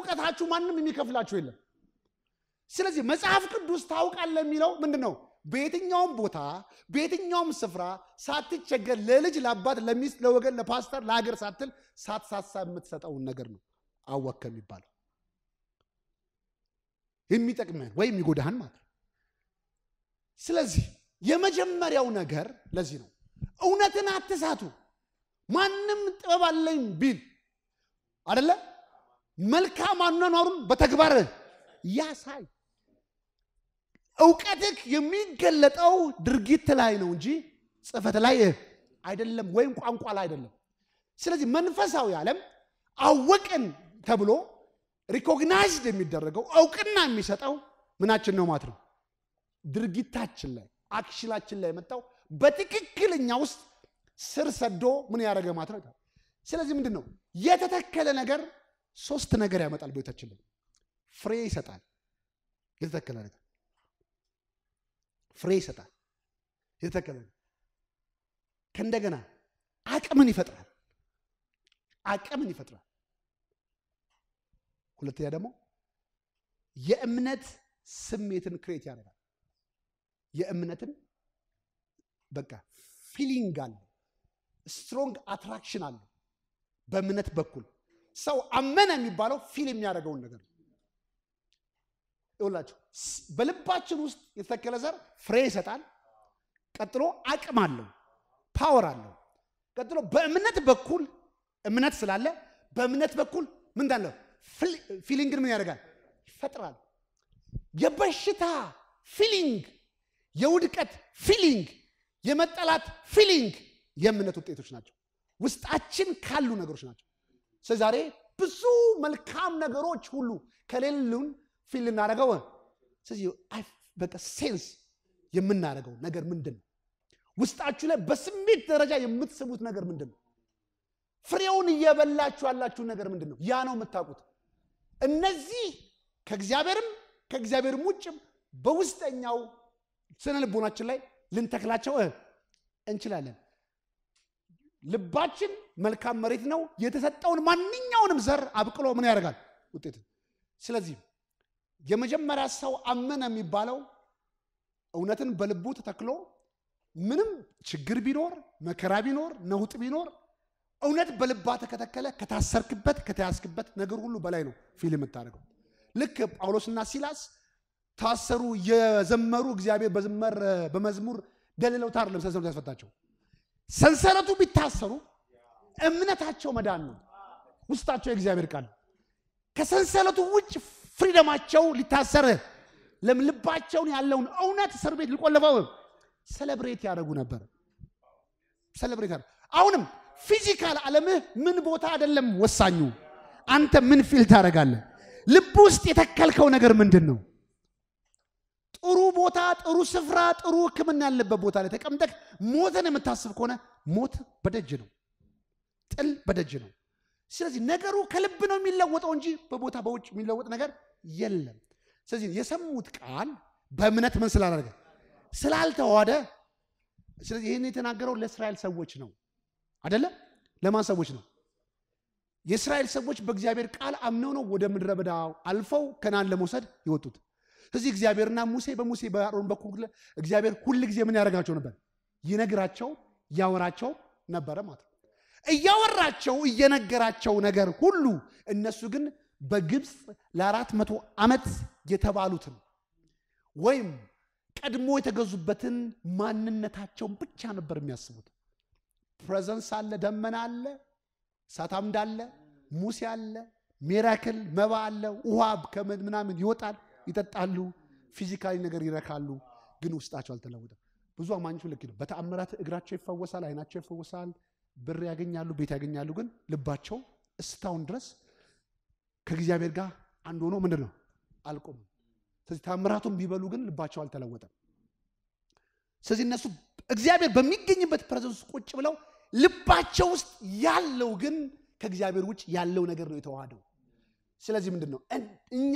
እውቀታችሁ ማንም የሚከፍላችሁ የለም። ስለዚህ መጽሐፍ ቅዱስ ታውቃለህ የሚለው ምንድን ነው? በየትኛውም ቦታ በየትኛውም ስፍራ ሳትቸገር ለልጅ ለአባት፣ ለሚስት፣ ለወገን፣ ለፓስተር፣ ለሀገር ሳትል ሳትሳሳ የምትሰጠውን ነገር ነው አወከ ከሚባለው የሚጠቅምህን ወይም የሚጎዳህን ማለት ነው። ስለዚህ የመጀመሪያው ነገር ለዚህ ነው እውነትን አትሳቱ። ማንም ጥበብ አለኝ ቢል አደለም መልካም አኗኗሩን በተግባር ያሳይ። እውቀትህ የሚገለጠው ድርጊት ላይ ነው እንጂ ጽፈት ላይ አይደለም፣ ወይም ቋንቋ ላይ አይደለም። ስለዚህ መንፈሳዊ ዓለም አወቅን ተብሎ ሪኮግናይዝድ የሚደረገው እውቅና የሚሰጠው ምናችን ነው ማለት ነው፣ ድርጊታችን ላይ አክሽላችን ላይ የመጣው በትክክለኛ ውስጥ ስር ሰዶ ምን ያደረገ ማለት ነው። ስለዚህ ምንድን ነው የተተከለ ነገር ሶስት ነገር ያመጣል። በቤታችን ላይ ፍሬ ይሰጣል። የተተከለ ነገር ፍሬ ይሰጣል። የተተከለ ነገር ከእንደገና አቅምን ይፈጥራል። አቅምን ይፈጥራል። ሁለተኛ ደግሞ የእምነት ስሜትን ክሬት ያደርጋል። የእምነትን በቃ ፊሊንግ አለው፣ ስትሮንግ አትራክሽን አለው በእምነት በኩል ሰው አመነ የሚባለው ፊል የሚያደርገውን ነገር ነው። በልባችን ውስጥ የተተከለ ዘር ፍሬ ይሰጣል። ቀጥሎ አቅም አለው፣ ፓወር አለው። ቀጥሎ በእምነት በኩል እምነት ስላለ በእምነት በኩል ምን እንዳለው ፊሊንግን ምን ያደርጋል ይፈጥራል። የበሽታ ፊሊንግ፣ የውድቀት ፊሊንግ፣ የመጠላት ፊሊንግ የእምነት ውጤቶች ናቸው። ውስጣችን ካሉ ነገሮች ናቸው። ስለዛሬ ብዙ መልካም ነገሮች ሁሉ ከሌሉን ፊል ልናደረገው ስለዚህ በቃ ሴንስ የምናደረገው ነገር ምንድን ነው ውስጣችሁ ላይ በስሜት ደረጃ የምትስቡት ነገር ምንድን ነው ፍሬውን እየበላችሁ ያላችሁ ነገር ምንድን ነው ያ ነው የምታውቁት እነዚህ ከእግዚአብሔርም ከእግዚአብሔርም ውጭም በውስጠኛው ስነ ልቦናችን ላይ ልንተክላቸው እንችላለን ልባችን መልካም መሬት ነው። የተሰጠውን ማንኛውንም ዘር አብቅሎ ምን ያደርጋል? ውጤት። ስለዚህ የመጀመሪያ ሰው አመነ የሚባለው እውነትን በልቡ ተተክሎ ምንም ችግር ቢኖር መከራ ቢኖር ነውጥ ቢኖር እውነት በልባ ተከተከለ። ከታሰርክበት ከተያዝክበት ነገር ሁሉ በላይ ነው ፊል የምታደርገው። ልክ ጳውሎስና ሲላስ ታሰሩ የዘመሩ እግዚአብሔር በመዝሙር ደልለው ታር ለምሳሌ ያስፈታቸው ሰንሰለቱ ቢታሰሩ እምነታቸው መዳን ነው። ውስጣቸው የእግዚአብሔር ቃል ከሰንሰለቱ ውጭ ፍሪደማቸው ሊታሰር ልባቸውን ያለውን እውነት እስር ቤት ሊቆለፈው ሰለብሬት ያደረጉ ነበር። ሰለብሬት አሁንም ፊዚካል ዓለምህ ምን ቦታ አይደለም ወሳኙ፣ አንተ ምን ፊል ታደርጋለህ። ልብ ውስጥ የተከልከው ነገር ምንድን ነው? ጥሩ ቦታ፣ ጥሩ ስፍራ፣ ጥሩ ሕክምና ያለበት ቦታ ላይ ተቀምጠህ ሞትን የምታስብ ከሆነ ሞት በደጅ ነው። ጥል በደጅ ነው። ስለዚህ ነገሩ ከልብ ነው የሚለወጠው እንጂ በቦታ በውጭ የሚለወጥ ነገር የለም። ስለዚህ የሰሙት ቃል በእምነት ምን ስላላደረገ ስላልተዋደ፣ ስለዚህ ይህን የተናገረው ለእስራኤል ሰዎች ነው አይደለም። ለማን ሰዎች ነው? የእስራኤል ሰዎች በእግዚአብሔር ቃል አምነው ነው ወደ ምድረ በዳ አልፈው ከናን ለመውሰድ የወጡት። እዚህ እግዚአብሔርና ሙሴ በሙሴ በአሮን በኩል እግዚአብሔር ሁል ጊዜ ምን ያደርጋቸው ነበር? ይነግራቸው ያወራቸው ነበረ ማለት ነው። እያወራቸው እየነገራቸው ነገር ሁሉ እነሱ ግን በግብፅ ለአራት መቶ ዓመት የተባሉትን ወይም ቀድሞ የተገዙበትን ማንነታቸውን ብቻ ነበር የሚያስቡት። ፕሬዘንስ አለ፣ ደመና አለ፣ እሳት አምድ አለ፣ ሙሴ አለ፣ ሚራክል መባ አለ፣ ውሃ ከምናምን ይወጣል። ይጠጣሉ፣ ፊዚካሊ ነገር ይረካሉ፣ ግን ውስጣቸው አልተለወጠም። ብዙ አማኞች ልክ ነው። በተአምራት እግራቸው ይፈወሳል፣ አይናቸው ይፈወሳል፣ ብር ያገኛሉ፣ ቤት ያገኛሉ፣ ግን ልባቸው እስታውን ድረስ ከእግዚአብሔር ጋር አንድ ሆኖ ምንድን ነው አልቆምም። ስለዚህ ታምራቱን ቢበሉ ግን ልባቸው አልተለወጠም። ስለዚህ እነሱ እግዚአብሔር በሚገኝበት ፕሬዘንስ ቁጭ ብለው ልባቸው ውስጥ ያለው ግን ከእግዚአብሔር ውጭ ያለው ነገር ነው የተዋሃደው። ስለዚህ ምንድን ነው እኛ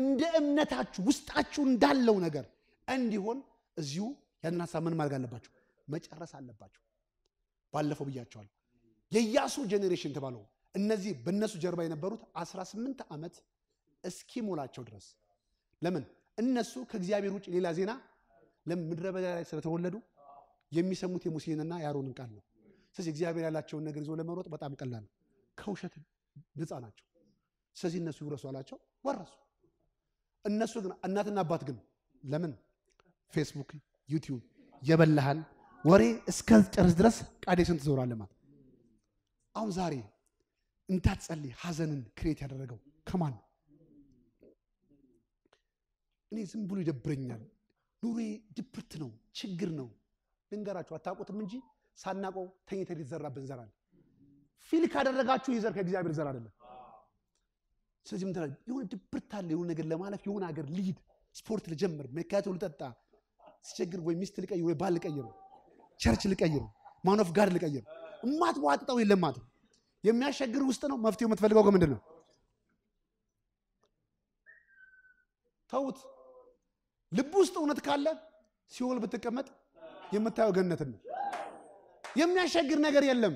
እንደ እምነታችሁ ውስጣችሁ እንዳለው ነገር እንዲሆን እዚሁ ያንን ሀሳብ ምን ማድረግ አለባችሁ? መጨረስ አለባችሁ። ባለፈው ብያቸዋል። የያሱ ጄኔሬሽን ተባለው እነዚህ በእነሱ ጀርባ የነበሩት 18 ዓመት እስኪሞላቸው ድረስ ለምን እነሱ ከእግዚአብሔር ውጭ ሌላ ዜና ምድረ በዳ ላይ ስለተወለዱ የሚሰሙት የሙሴንና የአሮንን ቃል ነው። ስለዚህ እግዚአብሔር ያላቸውን ነገር ይዞ ለመሮጥ በጣም ቀላል ነው። ከውሸት ነፃ ናቸው። ስለዚህ እነሱ ይውረሱ አላቸው፣ ወረሱ። እነሱ ግን እናትና አባት ግን ለምን ፌስቡክ፣ ዩቲዩብ የበላሃል ወሬ እስከ ጨርስ ድረስ ቃዴስን ትዞራለህ ማለት አሁን ዛሬ እንዳትጸልይ ሀዘንን ክሬት ያደረገው ከማን ነው? እኔ ዝም ብሎ ይደብረኛል። ኑሬ ድብርት ነው፣ ችግር ነው። ልንገራችሁ አታውቁትም እንጂ ሳናቀው ተኝተን የተዘራብን ዘር ፊል ካደረጋችሁ ይዘር ከእግዚአብሔር ዘር አይደለም። ስለዚህ ምንድ የሆነ ድብርት አለ፣ የሆነ ነገር ለማለፍ የሆነ ሀገር ልሂድ፣ ስፖርት ልጀምር፣ መካቶ ልጠጣ፣ ሲቸግር ወይ ሚስት ልቀይር፣ ወይ ባል ልቀይር፣ ቸርች ልቀይር፣ ማኖፍ ጋር ልቀይር። እማት የለም የለማት የሚያሸግር ውስጥ ነው መፍትሄ የምትፈልገው ከምንድን ነው? ተውት። ልብ ውስጥ እውነት ካለ ሲኦል ብትቀመጥ የምታየው ገነትን ነው። የሚያሸግር ነገር የለም።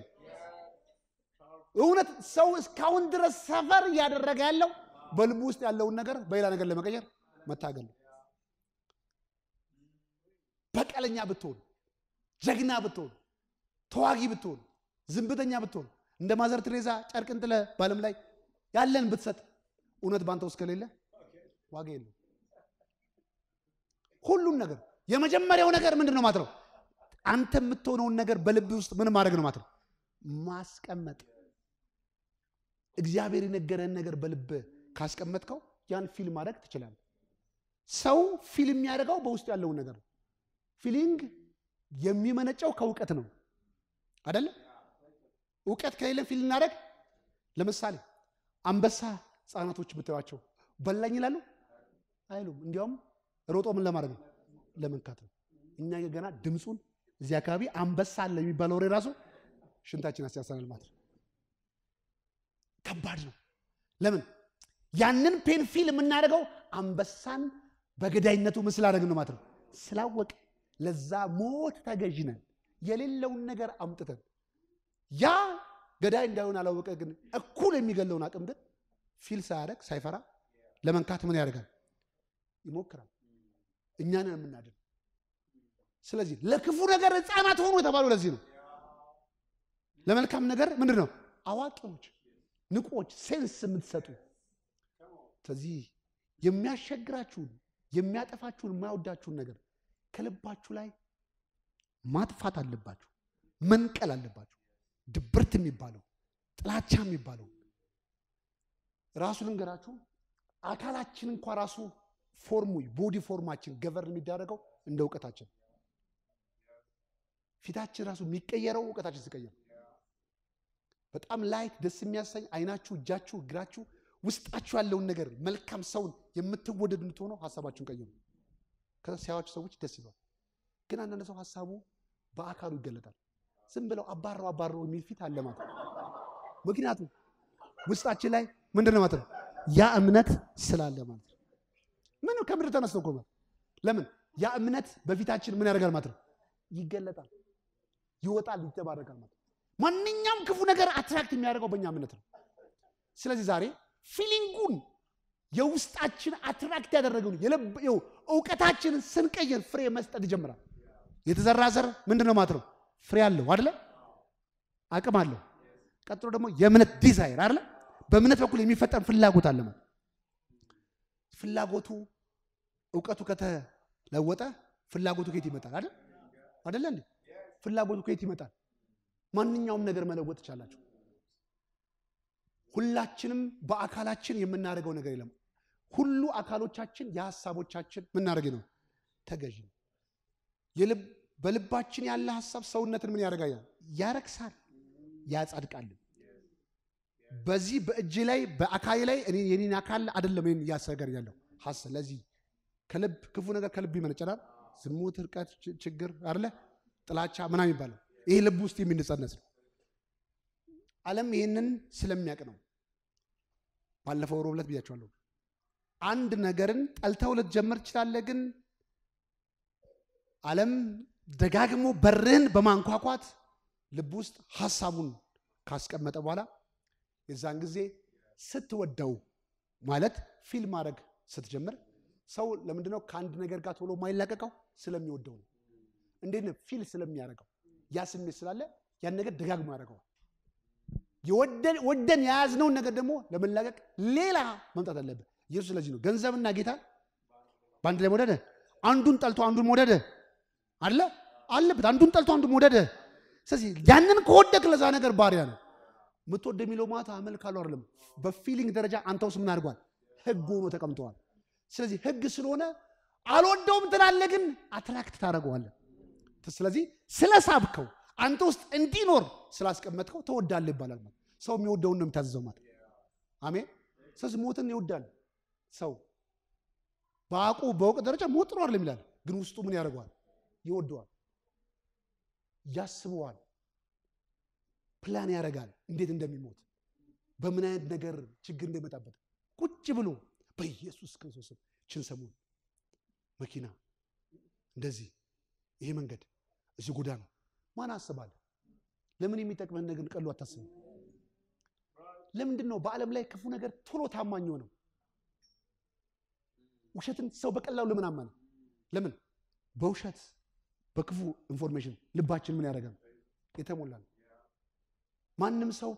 እውነት ሰው እስካሁን ድረስ ሰፈር እያደረገ ያለው በልቡ ውስጥ ያለውን ነገር በሌላ ነገር ለመቀየር መታገል ነው። በቀለኛ ብትሆን፣ ጀግና ብትሆን፣ ተዋጊ ብትሆን፣ ዝምብተኛ ብትሆን፣ እንደ ማዘር ቴሬዛ ጨርቅን ጥለ በዓለም ላይ ያለን ብትሰጥ፣ እውነት ባንተ ውስጥ ከሌለ ዋጋ የለው። ሁሉን ነገር የመጀመሪያው ነገር ምንድን ነው ማለት ነው? አንተ የምትሆነውን ነገር በልብ ውስጥ ምን ማድረግ ነው ማለት ነው ማስቀመጥ እግዚአብሔር የነገረን ነገር በልብ ካስቀመጥከው ያን ፊል ማድረግ ትችላለ። ሰው ፊል የሚያደርገው በውስጡ ያለውን ነገር ነው። ፊሊንግ የሚመነጨው ከእውቀት ነው አይደለም? እውቀት ከሌለ ፊል እናደረግ ለምሳሌ አንበሳ ህጻናቶች ብትሏቸው በላኝ ይላሉ አይሉም። እንዲያውም ሮጦ ምን ለማድረግ ነው? ለመንካት ነው። እኛ ገና ድምፁን እዚህ አካባቢ አንበሳ አለ የሚባለው ወሬ ራሱ ሽንታችን አስያሰናል ማለት ነው። ከባድ ነው። ለምን ያንን ፔንፊል የምናደርገው አንበሳን በገዳይነቱ ምስል ስላደረግን ነው ማለት ነው። ስላወቅ ለዛ ሞት ተገዥነን የሌለውን ነገር አምጥተን ያ ገዳይ እንዳይሆን አላወቀ፣ ግን እኩል የሚገለውን አቅም ግን ፊል ሳያደርግ ሳይፈራ ለመንካት ምን ያደርጋል? ይሞክራል። እኛንን የምናድን ስለዚህ ለክፉ ነገር ህፃናት ሆኑ የተባሉ ለዚህ ነው። ለመልካም ነገር ምንድን ነው አዋቂዎች ንቆች፣ ሴንስ የምትሰጡ ስለዚህ የሚያሸግራችሁን የሚያጠፋችሁን የማይወዳችሁን ነገር ከልባችሁ ላይ ማጥፋት አለባችሁ፣ መንቀል አለባችሁ። ድብርት የሚባለው ጥላቻ የሚባለው ራሱ ልንገራችሁ፣ አካላችን እንኳ ራሱ ፎርሙ ቦዲ ፎርማችን ገቨርን የሚዳረገው እንደ እውቀታችን ፊታችን ራሱ የሚቀየረው እውቀታችን ሲቀየር በጣም ላይት ደስ የሚያሰኝ አይናችሁ፣ እጃችሁ፣ እግራችሁ ውስጣችሁ ያለውን ነገር መልካም ሰውን የምትወደድ እንድትሆነው ሀሳባችሁን ቀይሩ። ከዛ ሲያዩዋችሁ ሰዎች ደስ ይሏል። ግን አንዳንድ ሰው ሀሳቡ በአካሉ ይገለጣል። ዝም ብለው አባረው አባረው የሚል ፊት አለ ማለት ነው። ምክንያቱም ውስጣችን ላይ ምንድን ነው ማለት ነው ያ እምነት ስላለ ማለት ነው። ምን ከምድር ተነስተው እኮ ለምን ያ እምነት በፊታችን ምን ያደርጋል ማለት ነው ይገለጣል፣ ይወጣል፣ ይተባረቃል ማለት ነው። ማንኛውም ክፉ ነገር አትራክት የሚያደርገው በእኛ እምነት ነው ስለዚህ ዛሬ ፊሊንጉን የውስጣችን አትራክት ያደረገውን እውቀታችንን ስንቀይር ፍሬ መስጠት ይጀምራል የተዘራ ዘር ምንድን ነው ማለት ነው ፍሬ አለው አደለ አቅም አለው ቀጥሎ ደግሞ የእምነት ዲዛይር አለ በእምነት በኩል የሚፈጠር ፍላጎት አለ ፍላጎቱ እውቀቱ ከተለወጠ ፍላጎቱ ከየት ይመጣል አይደል አደለ? እንዴ ፍላጎቱ ከየት ይመጣል ማንኛውም ነገር መለወጥ ትቻላችሁ። ሁላችንም በአካላችን የምናደርገው ነገር የለም። ሁሉ አካሎቻችን የሀሳቦቻችን ምናደርግ ነው ተገዥ በልባችን ያለ ሀሳብ ሰውነትን ምን ያደርጋል? ያረክሳል፣ ያጻድቃል። በዚህ በእጅ ላይ በአካል ላይ የኔን አካል አደለም ይህን እያሰገር ያለው ሀሳብ ለዚህ ከልብ ክፉ ነገር ከልብ ይመነጨላል። ዝሙት፣ እርቀት፣ ችግር አለ ጥላቻ ምናም ይባላል። ይሄ ልብ ውስጥ የሚነጸነጽ ነው። ዓለም ይህንን ስለሚያውቅ ነው። ባለፈው ሮብ ዕለት ብያቸዋለሁ። አንድ ነገርን ጠልተው ልትጀምር ትችላለህ፣ ግን ዓለም ደጋግሞ በርህን በማንኳኳት ልብ ውስጥ ሀሳቡን ካስቀመጠ በኋላ የዛን ጊዜ ስትወደው ማለት ፊልም ማድረግ ስትጀምር ሰው ለምንድነው ከአንድ ነገር ጋር ቶሎ ማይላቀቀው? ስለሚወደው ነው። እንዴት ነው ፊል ስለሚያደርገው ያ ስሜት ስላለ ያን ነገር ደጋግሞ ያደርገዋል። ወደን የያዝነውን ነገር ደግሞ ለመላቀቅ ሌላ መምጣት አለብን። ኢየሱስ ስለዚህ ነው ገንዘብና ጌታ በአንድ ላይ መውደደ። አንዱን ጠልቶ አንዱን መውደደ አለ አለበት። አንዱን ጠልቶ አንዱን መውደደ። ስለዚህ ያንን ከወደክ ለዛ ነገር ባሪያ ነው ምትወድ የሚለው ማታ አመልካለሁ አይደለም። በፊሊንግ ደረጃ አንተ ውስጥ ምን አድርጓል? ህግ ሆኖ ተቀምጠዋል። ስለዚህ ህግ ስለሆነ አልወደውም ትላለህ፣ ግን አትራክት ታደርገዋለህ። ስለዚህ ስለሳብከው አንተ ውስጥ እንዲኖር ስላስቀመጥከው ተወዳለ ይባላል ማለት ሰው የሚወደውን ነው የምታዘዘው ማለት አሜን ስለዚህ ሞትን ይወዳል ሰው በአቁ በእውቅ ደረጃ ሞት ጥሩ አለ ይላል ግን ውስጡ ምን ያደርገዋል ይወደዋል ያስበዋል ፕላን ያደርጋል እንዴት እንደሚሞት በምን አይነት ነገር ችግር እንደሚመጣበት ቁጭ ብሎ በኢየሱስ ክርስቶስ ችን ሰሞን መኪና እንደዚህ ይሄ መንገድ እዚህ ጎዳ ነው። ማን አስባለ? ለምን የሚጠቅመን ነገር ቀሉ አታስብም? ለምንድን ነው በዓለም ላይ ክፉ ነገር ቶሎ ታማኝ ሆነው ውሸትን ሰው በቀላሉ ለምን አመነ? ለምን በውሸት በክፉ ኢንፎርሜሽን ልባችን ምን ያደርጋል? የተሞላ ነው። ማንም ሰው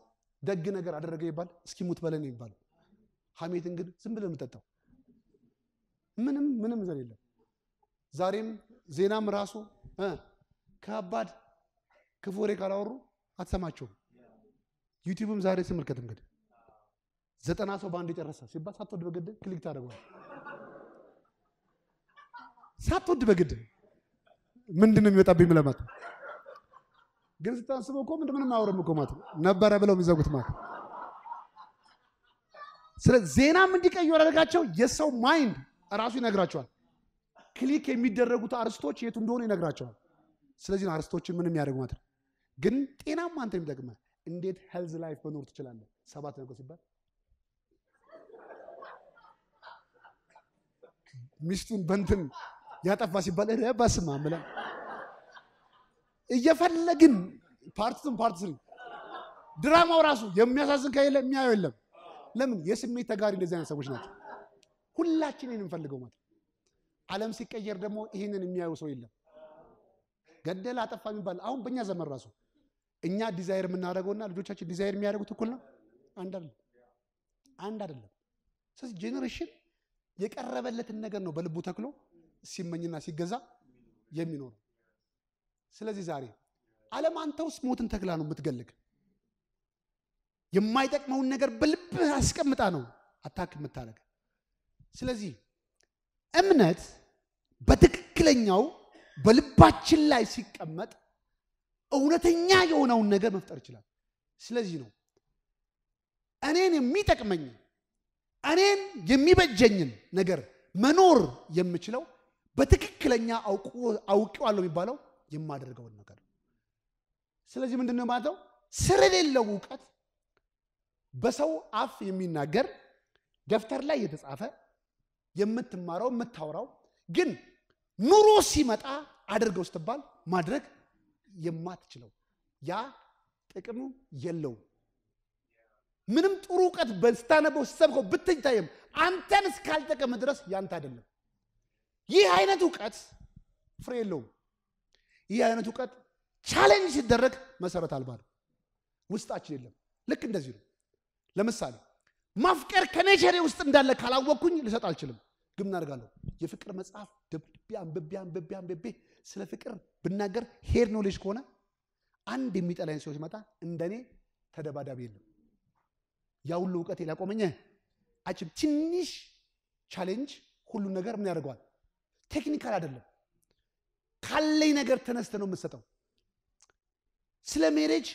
ደግ ነገር አደረገ ይባል እስኪ ሙት በለን ይባል። ሀሜትን ግን ዝም ብለን የምጠጣው ምንም ምንም ዘር የለም። ዛሬም ዜናም ራሱ ከባድ ክፉ ወሬ ካላወሩ አትሰማቸውም። ዩቲዩብም ዛሬ ስመልከት እንግዲህ ዘጠና ሰው በአንድ የጨረሰ ሲባል ሳትወድ በግድ ክሊክ ታደርገዋል። ሳትወድ በግድ ምንድን ነው የሚወጣብኝ ብለማት ግን ስታስበው እኮ ምንድን ምንም አያወራም እኮ ማለት ነበረ ብለው የሚዘጉት ማለት ስለ ዜናም እንዲቀዩ ያደረጋቸው የሰው ማይንድ ራሱ ይነግራቸዋል። ክሊክ የሚደረጉት አርስቶች የቱ እንደሆኑ ይነግራቸዋል። ስለዚህ ነው አርስቶችን ምን የሚያደርጉ ማለት ነው። ግን ጤናማ አንተን የሚጠቅመህ እንዴት ሄልዝ ላይፍ መኖር ትችላለህ? ሰባት ነገር ሲባል ሚስቱን በንትን ያጠፋ ሲባል ረ በስማ ብለን እየፈለግን ፓርትትን ፓርት ስሪ ድራማው ራሱ የሚያሳዝን ከሌለ የሚያየው የለም። ለምን የስሜት ተጋሪ እንደዚህ አይነት ሰዎች ናቸው። ሁላችን ይህን እንፈልገው ማለት ዓለም ሲቀየር ደግሞ ይህንን የሚያዩ ሰው የለም። ገደል አጠፋ የሚባል አሁን በእኛ ዘመን ራሱ እኛ ዲዛይር የምናደርገውና ልጆቻችን ዲዛይር የሚያደርጉት እኩል ነው? አንድ አይደለም፣ አንድ አይደለም። ስለዚህ ጄኔሬሽን የቀረበለትን ነገር ነው በልቡ ተክሎ ሲመኝና ሲገዛ የሚኖረው። ስለዚህ ዛሬ አለም አንተ ውስጥ ሞትን ተክላ ነው የምትገልግ። የማይጠቅመውን ነገር በልብህ አስቀምጣ ነው አታክ የምታደርግ። ስለዚህ እምነት በትክክለኛው በልባችን ላይ ሲቀመጥ እውነተኛ የሆነውን ነገር መፍጠር ይችላል። ስለዚህ ነው እኔን የሚጠቅመኝ እኔን የሚበጀኝን ነገር መኖር የምችለው በትክክለኛ አውቄዋለሁ የሚባለው የማደርገውን ነገር። ስለዚህ ምንድን ነው ማለት ነው? ስር የሌለው እውቀት በሰው አፍ የሚናገር ደብተር ላይ የተጻፈ የምትማረው የምታወራው ግን ኑሮ ሲመጣ አድርገው ስትባል ማድረግ የማትችለው ያ ጥቅሙ የለውም። ምንም ጥሩ እውቀት ስታነበው ስትሰብከው ብትታየም አንተን እስካልጠቀመ ድረስ ያንተ አይደለም። ይህ አይነት እውቀት ፍሬ የለውም። ይህ አይነት እውቀት ቻሌንጅ ሲደረግ መሰረት አልባ ነው፣ ውስጣችን የለም። ልክ እንደዚህ ነው። ለምሳሌ ማፍቀር ከኔቸሬ ውስጥ እንዳለ ካላወቅኩኝ ልሰጥ አልችልም። ግን እናደርጋለሁ የፍቅር መጽሐፍ ደብድቤ አንብቤ አንብቤ አንብቤ ስለ ፍቅር ብናገር ሄድ ኖሌጅ ከሆነ አንድ የሚጠላኝ ሰው ሲመጣ እንደኔ ተደባዳቢ የለም። ያ ሁሉ እውቀት ላቆመኝ አችም ትንሽ ቻሌንጅ ሁሉን ነገር ምን ያደርገዋል? ቴክኒካል አይደለም። ካለኝ ነገር ተነስተ ነው የምሰጠው? ስለ ሜሬጅ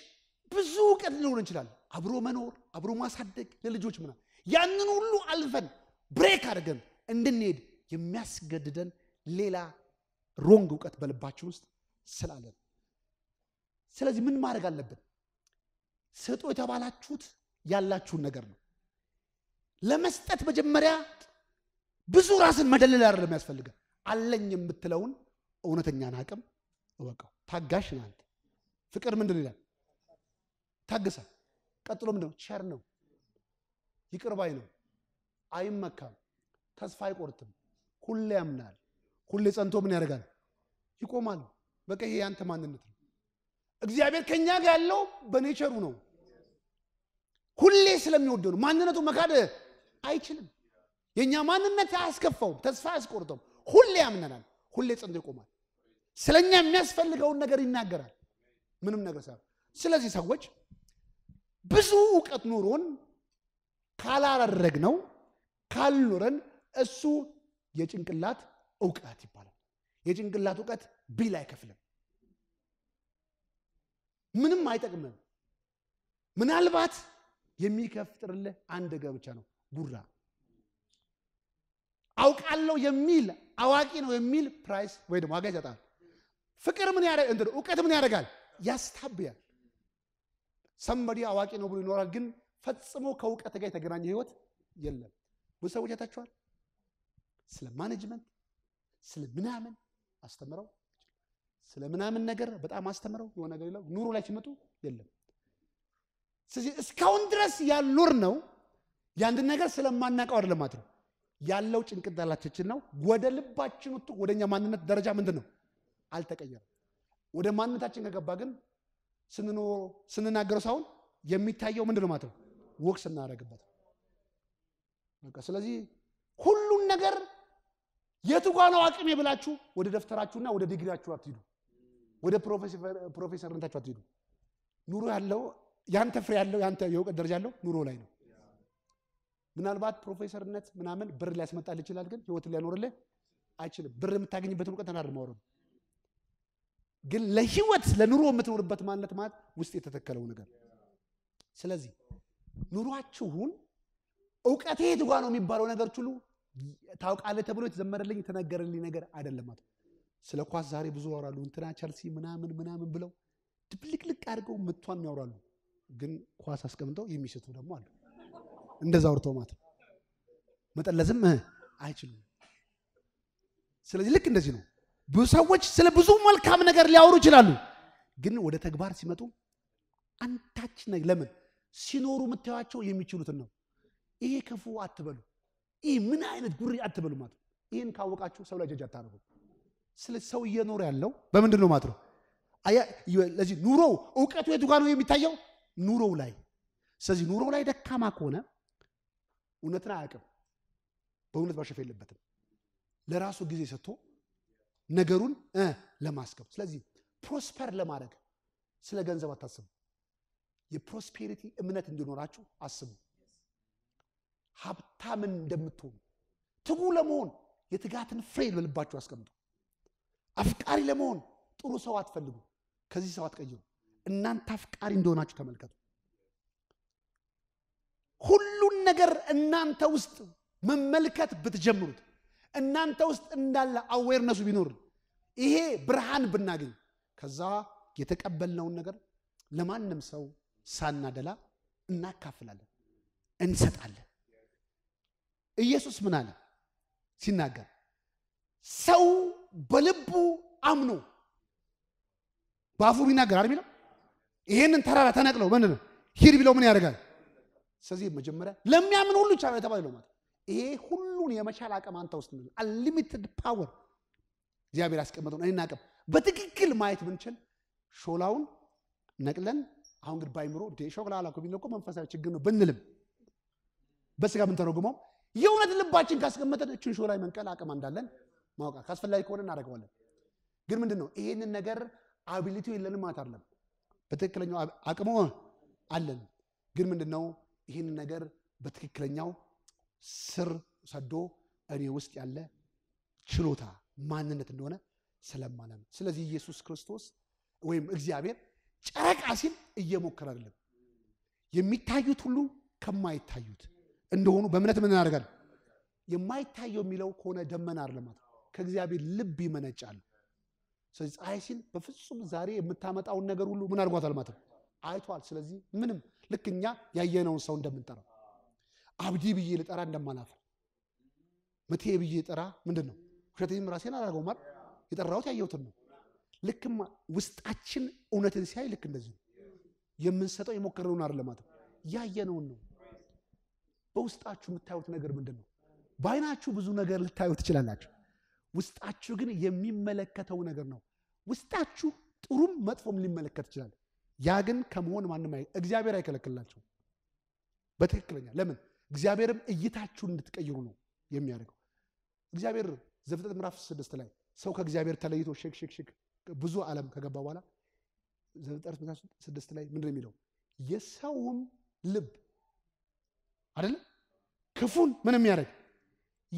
ብዙ እውቀት ሊኖር እንችላለን፣ አብሮ መኖር፣ አብሮ ማሳደግ፣ ለልጆች ምና ያንን ሁሉ አልፈን ብሬክ አድርገን እንድንሄድ የሚያስገድደን ሌላ ሮንግ እውቀት በልባችን ውስጥ ስላለን። ስለዚህ ምን ማድረግ አለብን? ስጡ የተባላችሁት ያላችሁን ነገር ነው። ለመስጠት መጀመሪያ ብዙ ራስን መደለል አይደለም ያስፈልጋል። አለኝ የምትለውን እውነተኛን አቅም እወቀው። ታጋሽ ነህ አንተ። ፍቅር ምንድን ይላል? ታግሳ ቀጥሎ ምንድነው? ቸር ነው፣ ይቅርባይ ነው፣ አይመካም ተስፋ አይቆርጥም። ሁሌ ያምናል። ሁሌ ጸንቶ ምን ያደርጋል? ይቆማል። በቃ ይሄ ያንተ ማንነት ነው። እግዚአብሔር ከኛ ጋር ያለው በኔቸሩ ነው። ሁሌ ስለሚወደ ነው። ማንነቱ መካድ አይችልም። የእኛ ማንነት አያስከፋውም፣ ተስፋ አያስቆርጠውም። ሁሌ ያምነናል። ሁሌ ጸንቶ ይቆማል። ስለኛ የሚያስፈልገውን ነገር ይናገራል። ምንም ነገር ሳ ስለዚህ ሰዎች ብዙ እውቀት ኑሮን ካላረረግ ነው ካልኖረን እሱ የጭንቅላት እውቀት ይባላል። የጭንቅላት እውቀት ቢል አይከፍልም፣ ምንም አይጠቅምም። ምናልባት የሚከፍጥርልህ አንድ ነገር ብቻ ነው፣ ጉራ። አውቃለሁ የሚል አዋቂ ነው የሚል ፕራይስ ወይ ደግሞ ዋጋ ይሰጣል። ፍቅር ምን ያደርጋል? እውቀት ምን ያደርጋል? ያስታብያል። ሰንበዲ አዋቂ ነው ብሎ ይኖራል፣ ግን ፈጽሞ ከእውቀት ጋር የተገናኘ ህይወት የለም። ብዙ ሰዎች አይታችኋል። ስለ ማኔጅመንት ስለ ምናምን አስተምረው ስለ ምናምን ነገር በጣም አስተምረው የሆነ ነገር ይለው ኑሮ ላይ ሲመጡ የለም። ስለዚህ እስካሁን ድረስ ያሉር ነው የአንድን ነገር ስለማናቀው አይደለም ማለት ያለው ጭንቅላታችን ነው። ወደ ልባችን ወጥቶ ወደኛ ማንነት ደረጃ ምንድን ነው አልተቀየረም። ወደ ማንነታችን ከገባ ግን ስንኖሮ ስንናገረው ሳይሆን የሚታየው ምንድን ነው ማለት ነው ወቅስ እናደርግበት ስለዚህ ሁሉን ነገር የቱ ጋ ነው አቅሜ ብላችሁ ወደ ደብተራችሁና ወደ ዲግሪያችሁ አትሂዱ። ወደ ፕሮፌሰርነታችሁ አትሂዱ። ኑሮ ያለው ያንተ ፍሬ ያለው ያንተ የእውቀት ደረጃ ያለው ኑሮ ላይ ነው። ምናልባት ፕሮፌሰርነት ምናምን ብር ሊያስመጣል ይችላል፣ ግን ህይወትን ሊያኖርልህ አይችልም። ብር የምታገኝበትን እውቀት ተናር ማውረም ግን ለህይወት ለኑሮ የምትኖርበት ማንነት ማለት ውስጥ የተተከለው ነገር። ስለዚህ ኑሯችሁን እውቀት የቱ ጋ ነው የሚባለው ነገር ሁሉ ታውቃለህ ተብሎ የተዘመረልኝ የተነገረልኝ ነገር አይደለም። ማለት ስለ ኳስ ዛሬ ብዙ ያወራሉ፣ እንትና ቸልሲ ምናምን ምናምን ብለው ድብልቅልቅ አድርገው ምቷን ያወራሉ። ግን ኳስ አስቀምጠው የሚስቱ ደግሞ አሉ። እንደዛ አውርቶ ማለት ነው። መጠለዝም አይችሉም። ስለዚህ ልክ እንደዚህ ነው። ብዙ ሰዎች ስለ ብዙ መልካም ነገር ሊያወሩ ይችላሉ፣ ግን ወደ ተግባር ሲመጡ አንዳች ለምን ሲኖሩ የምታዩቸው የሚችሉትን ነው። ይሄ ክፉ አትበሉ። ይህ ምን አይነት ጉሪ አትበሉ ማለት ይህን ካወቃችሁ ሰው ላይ ጀጅ አታደርጉ። ስለ ሰው እየኖረ ያለው በምንድን ነው ማለት ነው። ኑሮው እውቀቱ የቱ ጋር ነው የሚታየው? ኑሮው ላይ። ስለዚህ ኑሮው ላይ ደካማ ከሆነ እውነትን አያውቅም። በእውነት ማሸፍ የለበትም። ለራሱ ጊዜ ሰጥቶ ነገሩን ለማስገብ ስለዚህ ፕሮስፐር ለማድረግ ስለ ገንዘብ አታስቡ። የፕሮስፔሪቲ እምነት እንዲኖራችሁ አስቡ። ሀብታም እንደምትሆኑ ትጉ ለመሆን የትጋትን ፍሬ በልባችሁ አስቀምጡ። አፍቃሪ ለመሆን ጥሩ ሰው አትፈልጉ። ከዚህ ሰው አትቀይሩ። እናንተ አፍቃሪ እንደሆናችሁ ተመልከቱ። ሁሉን ነገር እናንተ ውስጥ መመልከት ብትጀምሩት፣ እናንተ ውስጥ እንዳለ አዌርነሱ ቢኖር፣ ይሄ ብርሃን ብናገኝ፣ ከዛ የተቀበልነውን ነገር ለማንም ሰው ሳናደላ እናካፍላለን፣ እንሰጣለን። ኢየሱስ ምን አለ ሲናገር ሰው በልቡ አምኖ በአፉ ቢናገር አይደል የሚለው ይሄንን ተራራ ተነቅለው ምን ሂድ ቢለው ምን ያደርጋል? ስለዚህ መጀመሪያ ለሚያምን ሁሉ ይቻላል የተባለ ማለት ይሄ ሁሉን የመቻል አቅም አንተ ውስጥ ነው አንሊሚትድ ፓወር እግዚአብሔር ነው እኔና አቅም በትክክል ማየት ምንችል ሾላውን ነቅለን አሁን ግን ባይምሮ ሾላ አላኮ ቢለው መንፈሳዊ ችግር ነው ብንልም በስጋ ብንተረጉመው የእውነት ልባችን ካስቀመጠን እችን ሾ ላይ መንቀል አቅም እንዳለን ማወቅ ካስፈላጊ ከሆነ እናደርገዋለን። ግን ምንድን ነው ይሄንን ነገር አቢሊቲው የለንም ማለት አይደለም። በትክክለኛው አቅሙ አለን። ግን ምንድን ነው ይህንን ነገር በትክክለኛው ስር ሰዶ እኔ ውስጥ ያለ ችሎታ ማንነት እንደሆነ ስለማለም ስለዚህ ኢየሱስ ክርስቶስ ወይም እግዚአብሔር ጨረቃ ሲል እየሞከረ አይደለም። የሚታዩት ሁሉ ከማይታዩት እንደሆኑ በእምነት ምን እናደርጋለን? የማይታየው የሚለው ከሆነ ደመና አለማት ከእግዚአብሔር ልብ ይመነጫል። ስለዚህ ፀሐይ ሲል በፍጹም ዛሬ የምታመጣውን ነገር ሁሉ ምን አድርጓታል ማለት ነው አይቷል። ስለዚህ ምንም ልክ እኛ ያየነውን ሰው እንደምንጠራው አብዲ ብዬ ልጠራ እንደማላፍር መቴ ብዬ ልጠራ ምንድን ነው ውሸትም ራሴን አላደርገውም አይደል የጠራሁት ያየሁትን ነው። ልክማ ውስጣችን እውነትን ሲያይ ልክ እንደዚህ ነው የምንሰጠው የሞከረውን አይደለም ማለት ያየነውን ነው። በውስጣችሁ የምታዩት ነገር ምንድን ነው? በአይናችሁ ብዙ ነገር ልታዩ ትችላላችሁ። ውስጣችሁ ግን የሚመለከተው ነገር ነው። ውስጣችሁ ጥሩም መጥፎም ሊመለከት ይችላል። ያ ግን ከመሆን ማንም አይ እግዚአብሔር አይከለክላችሁ? በትክክለኛ ለምን እግዚአብሔርም እይታችሁን እንድትቀይሩ ነው የሚያደርገው። እግዚአብሔር ዘፍጥረት ምዕራፍ ስድስት ላይ ሰው ከእግዚአብሔር ተለይቶ ሼክ ሼክ ሼክ ብዙ ዓለም ከገባ በኋላ ዘፍጥረት ምዕራፍ ስድስት ላይ ምንድን የሚለው የሰውም ልብ አይደለ? ክፉን ምን የሚያደርግ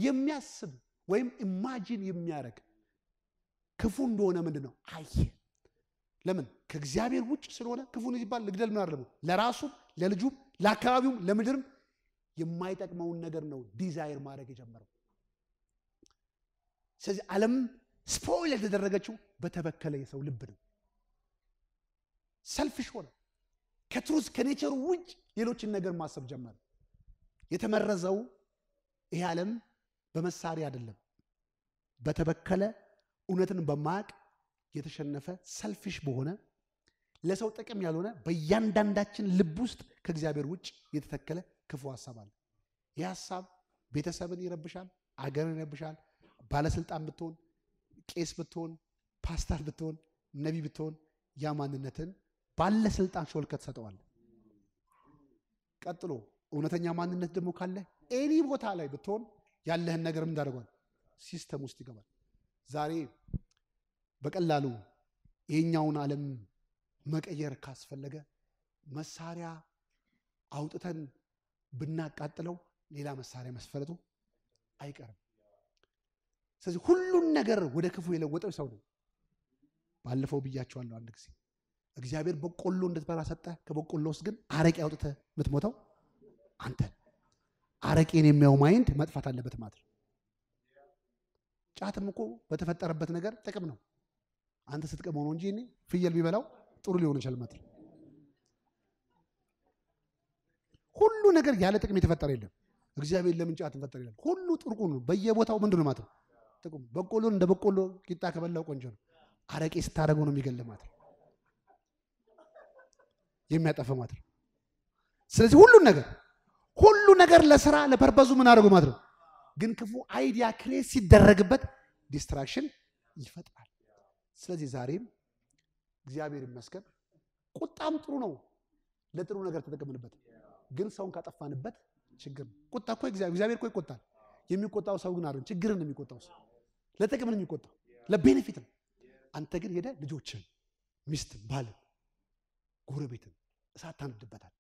የሚያስብ ወይም ኢማጂን የሚያደርግ ክፉ እንደሆነ ምንድ ነው አየ። ለምን ከእግዚአብሔር ውጭ ስለሆነ ክፉን ሲባል ልግደል ምን አለ ለራሱም ለልጁም ለአካባቢውም ለምድርም የማይጠቅመውን ነገር ነው ዲዛይር ማድረግ የጀመረው። ስለዚህ ዓለም ስፖይል የተደረገችው በተበከለ የሰው ልብ ነው። ሰልፍሽ ሆነ። ከትሩስ ከኔቸሩ ውጭ ሌሎችን ነገር ማሰብ ጀመረ። የተመረዘው ይህ ዓለም በመሳሪያ አይደለም፣ በተበከለ እውነትን በማያቅ የተሸነፈ ሰልፊሽ በሆነ ለሰው ጥቅም ያልሆነ በእያንዳንዳችን ልብ ውስጥ ከእግዚአብሔር ውጭ የተተከለ ክፉ ሀሳብ አለ። ይህ ሀሳብ ቤተሰብን ይረብሻል፣ አገርን ይረብሻል። ባለስልጣን ብትሆን፣ ቄስ ብትሆን፣ ፓስተር ብትሆን፣ ነቢ ብትሆን ያ ማንነትን ባለስልጣን ሾልከት ሰጠዋል። ቀጥሎ እውነተኛ ማንነት ደግሞ ካለ ኤኒ ቦታ ላይ ብትሆን ያለህን ነገር እንዳደርጓል ሲስተም ውስጥ ይገባል። ዛሬ በቀላሉ የኛውን ዓለም መቀየር ካስፈለገ መሳሪያ አውጥተን ብናቃጥለው ሌላ መሳሪያ መስፈረቱ አይቀርም። ስለዚህ ሁሉን ነገር ወደ ክፉ የለወጠው ሰው ነው። ባለፈው ብያቸዋለሁ አንድ ጊዜ እግዚአብሔር በቆሎ እንድትበላ ሰጠ፣ ከበቆሎ ውስጥ ግን አረቄ አውጥተህ የምትሞተው አንተ አረቄን የሚያው ማይንድ መጥፋት አለበት ማለት ነው። ጫትም እኮ በተፈጠረበት ነገር ጥቅም ነው። አንተ ስትቀመው ነው እንጂ ፍየል ቢበላው ጥሩ ሊሆን ይችላል ማለት ነው። ሁሉ ነገር ያለ ጥቅም የተፈጠረ የለም። እግዚአብሔር ለምን ጫትን ፈጠረ ይላል። ሁሉ ጥርቁ ነው። በየቦታው ምንድን ነው ማለት ነው ጥቅሙ። በቆሎን እንደ በቆሎ ቂጣ ከበላው ቆንጆ ነው። አረቄ ስታደርገው ነው የሚገል ማለት ነው፣ የሚያጠፋ ማለት ነው። ስለዚህ ሁሉን ነገር ሁሉ ነገር ለስራ ለፐርፐዙ ምን አድርጉ ማለት ነው። ግን ክፉ አይዲያ ክሬት ሲደረግበት ዲስትራክሽን ይፈጥራል። ስለዚህ ዛሬም እግዚአብሔር ይመስገን ቁጣም ጥሩ ነው፣ ለጥሩ ነገር ተጠቀምንበት። ግን ሰውን ካጠፋንበት ችግር ነው። ቁጣ እኮ እግዚአብሔር እኮ ይቆጣል። የሚቆጣው ሰው ግን አይደለም፣ ችግርን ነው የሚቆጣው። ሰው ለጥቅም ነው የሚቆጣው፣ ለቤኔፊት ነው። አንተ ግን ሄደ ልጆችን፣ ሚስት፣ ባል፣ ጎረቤትን እሳት ታነድበታል።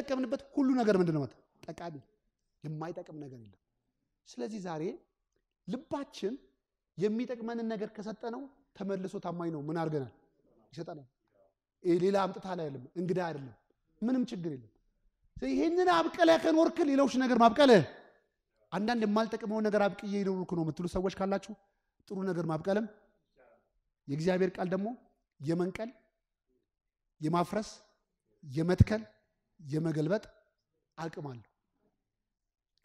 ከተጠቀምንበት ሁሉ ነገር ምንድን ነው ጠቃሚ፣ የማይጠቅም ነገር የለም። ስለዚህ ዛሬ ልባችን የሚጠቅመንን ነገር ከሰጠነው ተመልሶ ታማኝ ነው። ምን አድርገናል? ይሰጠናል። ሌላ አምጥታ ላይ አይደለም፣ እንግዳ አይደለም፣ ምንም ችግር የለም። ይህንን አብቀለ ከኖርክ ሌሎች ነገር ማብቀለ አንዳንድ የማልጠቅመውን ነገር አብቅዬ የኖርኩ ነው የምትሉ ሰዎች ካላችሁ ጥሩ ነገር ማብቀልም የእግዚአብሔር ቃል ደግሞ የመንቀል የማፍረስ የመትከል የመገልበጥ አቅም አለው።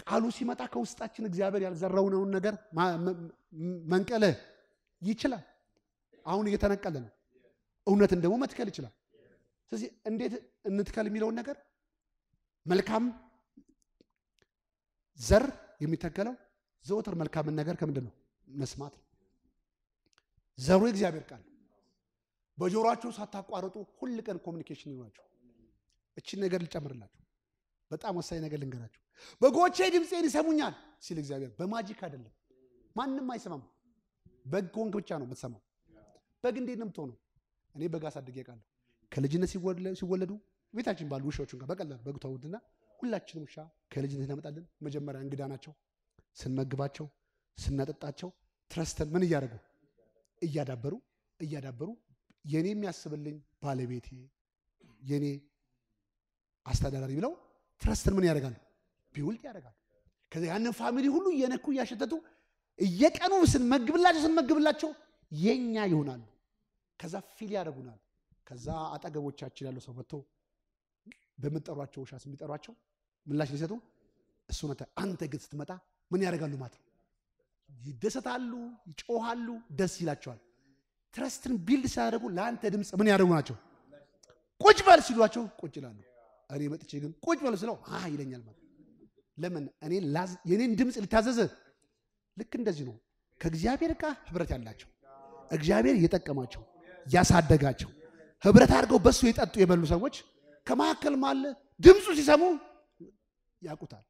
ቃሉ ሲመጣ ከውስጣችን እግዚአብሔር ያልዘራውነውን ነገር መንቀለ ይችላል። አሁን እየተነቀለ ነው። እውነትን ደግሞ መትከል ይችላል። ስለዚህ እንዴት እንትከል የሚለውን ነገር መልካም ዘር የሚተከለው ዘወትር መልካምን ነገር ከምንድን ነው መስማት ነው። ዘሩ የእግዚአብሔር ቃል በጆሮአችሁ ሳታቋርጡ ሁል ቀን ኮሚኒኬሽን ይኖራችሁ። እቺን ነገር ልጨምርላችሁ፣ በጣም ወሳኝ ነገር ልንገራችሁ። በጎቼ ድምፄን ይሰሙኛል ሲል እግዚአብሔር በማጂክ አይደለም፣ ማንም አይሰማም። በግ ከሆንክ ብቻ ነው የምትሰማው። በግ እንዴት ነው የምትሆነው? እኔ በግ አሳድጌ ቃለሁ። ከልጅነት ሲወለዱ ቤታችን ባሉ ውሻዎቹን ጋር በቀላሉ በግ ተውድና ሁላችንም ውሻ ከልጅነት እናመጣለን። መጀመሪያ እንግዳ ናቸው። ስንመግባቸው፣ ስናጠጣቸው ትረስተን ምን እያደረጉ እያዳበሩ እያዳበሩ የኔ የሚያስብልኝ ባለቤቴ የኔ አስተዳዳሪ ብለው ትረስትን ምን ያደርጋሉ? ቢውልድ ያደርጋሉ። ከዚህ ያንን ፋሚሊ ሁሉ እየነኩ እያሸተቱ እየቀኑ ስንመግብላቸው ስንመግብላቸው የኛ ይሆናሉ። ከዛ ፊል ያደርጉናል። ከዛ አጠገቦቻችን ያለው ሰው መጥቶ በምጠሯቸው ውሻ የሚጠሯቸው ምላሽ ሊሰጡ እሱ አንተ ግን ስትመጣ ምን ያደርጋሉ ማለት ነው? ይደሰታሉ፣ ይጮሃሉ፣ ደስ ይላቸዋል። ትረስትን ቢልድ ሲያደርጉ ለአንተ ድምፅ ምን ያደርጉ ናቸው? ቁጭ በል ሲሏቸው ቁጭ ይላሉ። እኔ መጥቼ ግን ቁጭ በል ስለው ይለኛል ማለት ለምን እኔ ድምፅ ልታዘዝ ልክ እንደዚህ ነው ከእግዚአብሔር ጋር ህብረት ያላቸው እግዚአብሔር እየጠቀማቸው ያሳደጋቸው ህብረት አድርገው በሱ የጠጡ የበሉ ሰዎች ከመካከል ማለ ድምፁ ሲሰሙ ያውቁታል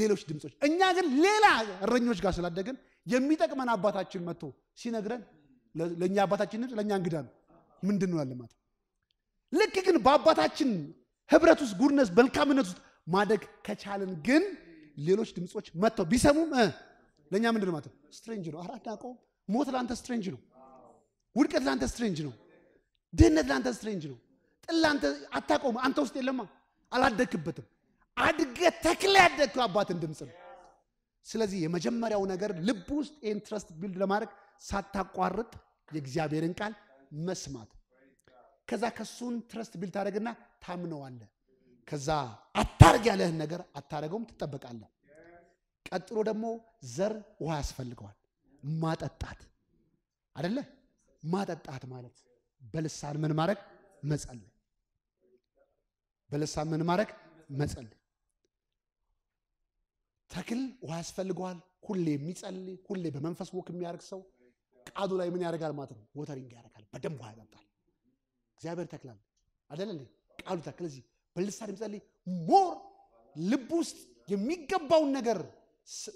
ሌሎች ድምፆች እኛ ግን ሌላ እረኞች ጋር ስላደግን የሚጠቅመን አባታችን መጥቶ ሲነግረን ለእኛ አባታችን ድምፅ ለእኛ እንግዳ ነው ምንድን ነው ያለማት ልክ ግን በአባታችን ህብረት ውስጥ ጉድነት መልካምነት ውስጥ ማደግ ከቻልን ግን ሌሎች ድምፆች መጥተው ቢሰሙም ለእኛ ምንድን ነው ማለት ስትሬንጅ ነው። አራት ሞት ለአንተ ስትሬንጅ ነው። ውድቀት ለአንተ ስትሬንጅ ነው። ድህነት ለአንተ ስትሬንጅ ነው። ጥል ለአንተ አንተ ውስጥ የለማ አላደግክበትም። አድገ ተክለ ያደግከው አባትን ድምፅ ነው። ስለዚህ የመጀመሪያው ነገር ልብ ውስጥ ኢንትረስት ቢልድ ለማድረግ ሳታቋርጥ የእግዚአብሔርን ቃል መስማት ከዛ ከሱን ትረስት ቢልድ ታደረግና ታምነዋለህ። ከዛ አታርግ ያለህን ነገር አታረገውም፣ ትጠበቃለህ። ቀጥሎ ደግሞ ዘር ውሃ ያስፈልገዋል። ማጠጣት አደለ? ማጠጣት ማለት በልሳን ምን ማድረግ መጸለይ፣ በልሳን ምን ማድረግ መጸለይ። ተክል ውሃ ያስፈልገዋል። ሁሌ የሚጸልይ ሁሌ በመንፈስ ወክ የሚያደርግ ሰው ቃዱ ላይ ምን ያደርጋል ማለት ነው? ወተሪንግ ያደርጋል፣ በደንብ ውሃ ያጠጣል። እግዚአብሔር ተክላል አደለ? ቃሉ ታክል እዚህ በልሳን ሞር ልብ ውስጥ የሚገባውን ነገር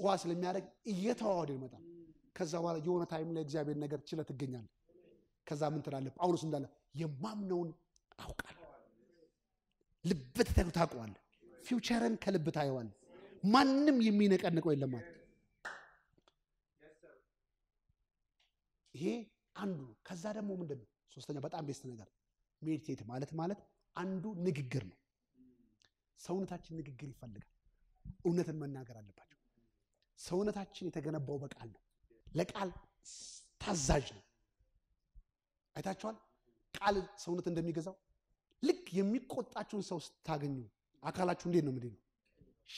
ዋ ስለሚያደርግ እየተዋወደ ይመጣል። ከዛ በኋላ የሆነ ታይም ላይ እግዚአብሔር ነገር ችለ ትገኛል። ከዛ ምን ትላለህ? ጳውሎስ እንዳለ የማምነውን አውቃለሁ። ልበት ታውቀዋለህ። ፊውቸርን ከልብ ታየዋለህ። ማንም የሚነቀንቀው የለም ማለት ይሄ አንዱ ከዛ ደግሞ ምንድን ነው በጣም ቤስት ነገር ሜዲቴት ማለት ማለት አንዱ ንግግር ነው። ሰውነታችን ንግግር ይፈልጋል። እውነትን መናገር አለባቸው። ሰውነታችን የተገነባው በቃል ነው። ለቃል ታዛዥ ነው። አይታችኋል። ቃል ሰውነት እንደሚገዛው ልክ የሚቆጣችሁን ሰው ስታገኙ አካላችሁ እንዴት ነው? ምንድን ነው?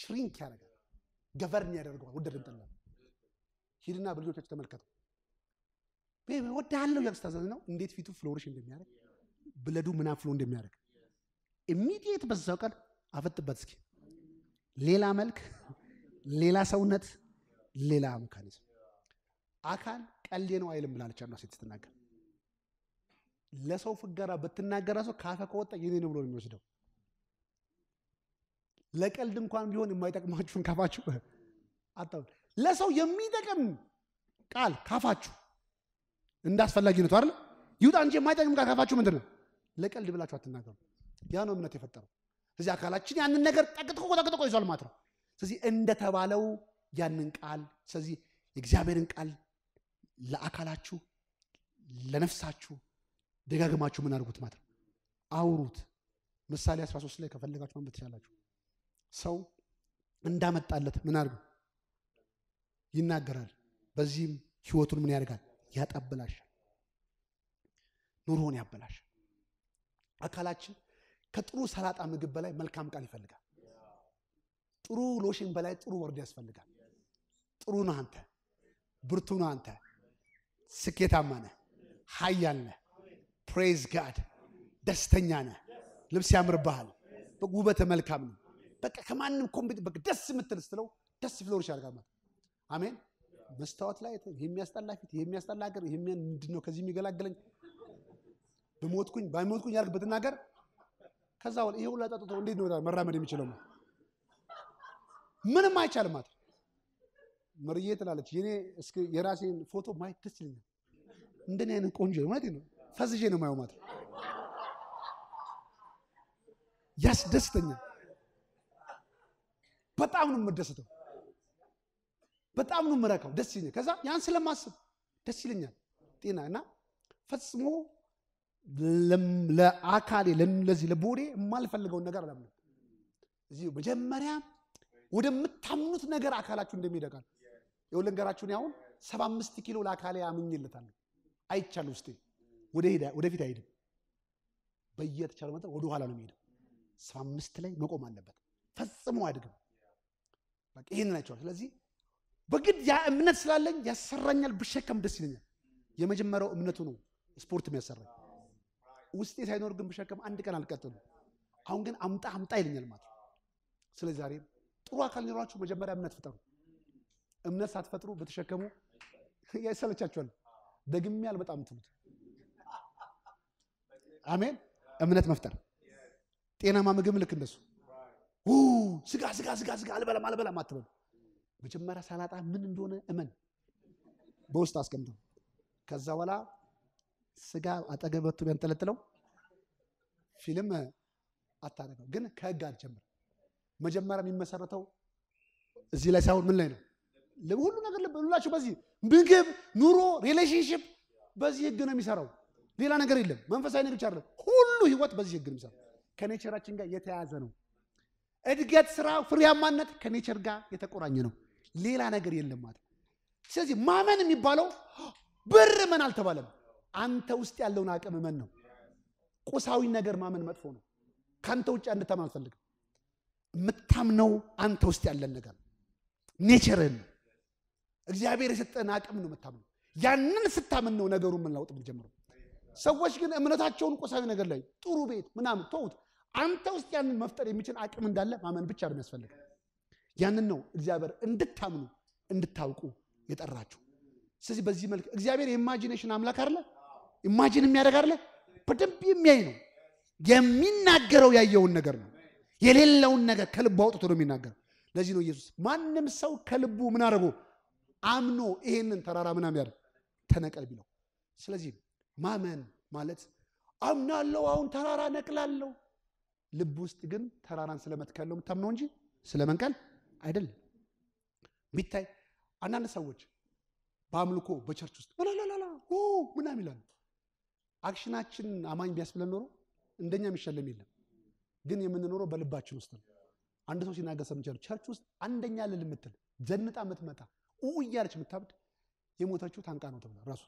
ሽሪንክ ያደርጋል፣ ገቨርን ያደርገዋል። ወደድን ጠላን። ሂድና በልጆቻችሁ ተመልከቱ ወደ ለብስ ታዛዝ ነው። እንዴት ፊቱ ፍሎሪሽ እንደሚያደርግ ብለዱ ምናፍሎ ፍሎ እንደሚያደርግ ኢሚዲየት በዛው ቀን አፈጥበት እስኪ ሌላ መልክ፣ ሌላ ሰውነት፣ ሌላ ሜካኒዝም። አካል ቀልዴ ነው አይልም ብላለች አንዷ ሴት ስትናገር። ለሰው ፍገራ ብትናገር ሰው ካፈ ከወጣ የኔ ነው ብሎ የሚወስደው። ለቀልድ እንኳን ቢሆን የማይጠቅማችሁን ካፋችሁ አታውል። ለሰው የሚጠቅም ቃል ካፋችሁ እንዳስፈላጊነቱ አይደል ይውጣ እንጂ የማይጠቅም ቃል ካፋችሁ ምንድን ነው? ለቀልድ ብላችሁ አትናገሩ። ያ ነው እምነት የፈጠረው። ስለዚህ አካላችን ያንን ነገር ጠቅጥቆ ጠቅጥቆ ይዟል ማለት ነው። ስለዚህ እንደተባለው ያንን ቃል ስለዚህ የእግዚአብሔርን ቃል ለአካላችሁ ለነፍሳችሁ ደጋግማችሁ ምን አድርጉት ማለት ነው፣ አውሩት። ምሳሌ 13 ላይ ከፈለጋችሁ ማንበብ ትችላላችሁ። ሰው እንዳመጣለት ምን አድርጉ ይናገራል። በዚህም ህይወቱን ምን ያደርጋል? ያጠብላሻል፣ ኑሮውን ያበላሻል። አካላችን ከጥሩ ሰላጣ ምግብ በላይ መልካም ቃል ይፈልጋል። ጥሩ ሎሽን በላይ ጥሩ ወርድ ያስፈልጋል። ጥሩ ነህ አንተ፣ ብርቱ ነህ አንተ፣ ስኬታማ ነህ፣ ሀያል ነህ። ፕሬዝ ጋድ። ደስተኛ ነህ። ልብስ ያምርብሃል። ውበት መልካም ነው። በቃ ከማንም ኮምፒት በቃ ደስ የምትል ስትለው ደስ ፍሎር ይሻልጋል ማለት አሜን። መስታወት ላይ የሚያስጠላ ፊት፣ የሚያስጠላ ሀገር ምንድን ነው ከዚህ የሚገላግለኝ? በሞትኩኝ ባይሞትኩኝ ያልክ ነገር ከዛ ወል ይሄ ሁላ ጠጥቶ እንዴት ነው መራመድ የሚችለው? ምንም አይቻልም። ማለት ምርዬ ትላለች የኔ እስኪ የራሴን ፎቶ ማየት ደስ ይለኛል። እንደኔ አይነት ቆንጆ ማለት ነው ፈዝዤ ነው ማየው ማለት ያስደስተኛል። በጣም ነው የምደሰተው። በጣም ነው የምረካው። ደስ ይለኛል። ከዛ ያን ስለማስብ ደስ ይለኛል። ጤና እና ፈጽሞ ለአካሌ ለዚህ ለቦዴ የማልፈልገውን ነገር አላምንም። እዚ መጀመሪያ ወደምታምኑት ነገር አካላችሁ እንደሚደቃል የሁ ልንገራችሁ። ያሁን አሁን ሰባ አምስት ኪሎ ለአካሌ አምኜለታለሁ። አይቻል ውስጤ ወደፊት አይሄድም። በየተቻለ መጠን ወደኋላ ነው የሚሄደው። ሰባ አምስት ላይ መቆም አለበት። ፈጽሞ አያድግም። በቃ ይህን ናቸዋል። ስለዚህ በግድ ያ እምነት ስላለኝ ያሰራኛል፣ ብሸከም ደስ ይለኛል። የመጀመሪያው እምነቱ ነው ስፖርት የሚያሰራኝ ውስጤ ሳይኖር ግን ብሸከም አንድ ቀን አልቀጥሉ። አሁን ግን አምጣ አምጣ ይለኛል ማለት ነው። ስለዚህ ዛሬ ጥሩ አካል ኖሯችሁ መጀመሪያ እምነት ፍጠሩ። እምነት ሳትፈጥሩ በተሸከሙ ያሰለቻችኋል። ደግሜ አልመጣም ትሉት። አሜን። እምነት መፍጠር ጤናማ ምግብ ልክ እንደሱ ስጋ ስጋ ስጋ ስጋ አልበላም አልበላም አትበሉ። መጀመሪያ ሰላጣ ምን እንደሆነ እመን፣ በውስጥ አስቀምጠው። ከዛ በኋላ ስጋ አጠገብ በቱ ቢያንጠለጥለው ፊልም አታደርገው። ግን ከህግ አልጀምር። መጀመሪያ የሚመሰረተው እዚህ ላይ ሳይሆን ምን ላይ ነው? ሁሉ ነገር ሁላችሁ በዚህ ምግብ፣ ኑሮ፣ ሪሌሽንሽፕ በዚህ ህግ ነው የሚሰራው። ሌላ ነገር የለም። መንፈሳዊ ነገር አይደለም። ሁሉ ህይወት በዚህ ህግ ነው የሚሰራው። ከኔቸራችን ጋር የተያዘ ነው። እድገት፣ ስራ፣ ፍሬያማነት ከኔቸር ጋር የተቆራኘ ነው። ሌላ ነገር የለም ማለት። ስለዚህ ማመን የሚባለው ብር ምን አልተባለም። አንተ ውስጥ ያለውን አቅም መን ነው። ቁሳዊ ነገር ማመን መጥፎ ነው። ከአንተ ውጭ እንድታምን አልፈልግም። የምታምነው አንተ ውስጥ ያለን ነገር ኔቸርህን ነው። እግዚአብሔር የሰጠን አቅም ነው የምታምነው። ያንን ስታምን ነው ነገሩን ምን ላውጥ ሰዎች ግን እምነታቸውን ቁሳዊ ነገር ላይ ጥሩ ቤት ምናምን ተውት። አንተ ውስጥ ያንን መፍጠር የሚችል አቅም እንዳለ ማመን ብቻ ነው የሚያስፈልግ። ያንን ነው እግዚአብሔር እንድታምኑ እንድታውቁ የጠራችሁ። ስለዚህ በዚህ መልክ እግዚአብሔር የኢማጂኔሽን አምላክ አለ? ኢማጂን የሚያደርግ አለ። በደንብ የሚያይ ነው። የሚናገረው ያየውን ነገር ነው። የሌለውን ነገር ከልቡ አውጥቶ ነው የሚናገር። ለዚህ ነው ኢየሱስ ማንም ሰው ከልቡ ምን አድርጎ አምኖ ይሄንን ተራራ ምናም ያደርግ ተነቀል ቢለው። ስለዚህ ማመን ማለት አምናለው አሁን ተራራ ነቅላለው። ልብ ውስጥ ግን ተራራን ስለመትከል ነው የምታምነው እንጂ ስለመንቀል አይደለም። ቢታይ አንዳንድ ሰዎች በአምልኮ በቸርች ውስጥ ላላላላ ምናምን ይላሉ አክሽናችን አማኝ ቢያስብለን ኖሮ እንደኛ የሚሸለም የለም። ግን የምንኖረው በልባችን ውስጥ ነው። አንድ ሰው ሲናገር ሰምቻለሁ። ቸርች ውስጥ አንደኛ ልል የምትል ዘንጣ የምትመጣ ኡ እያለች የምታብድ የሞተችው ታንቃ ነው ተብሏል። ራሱ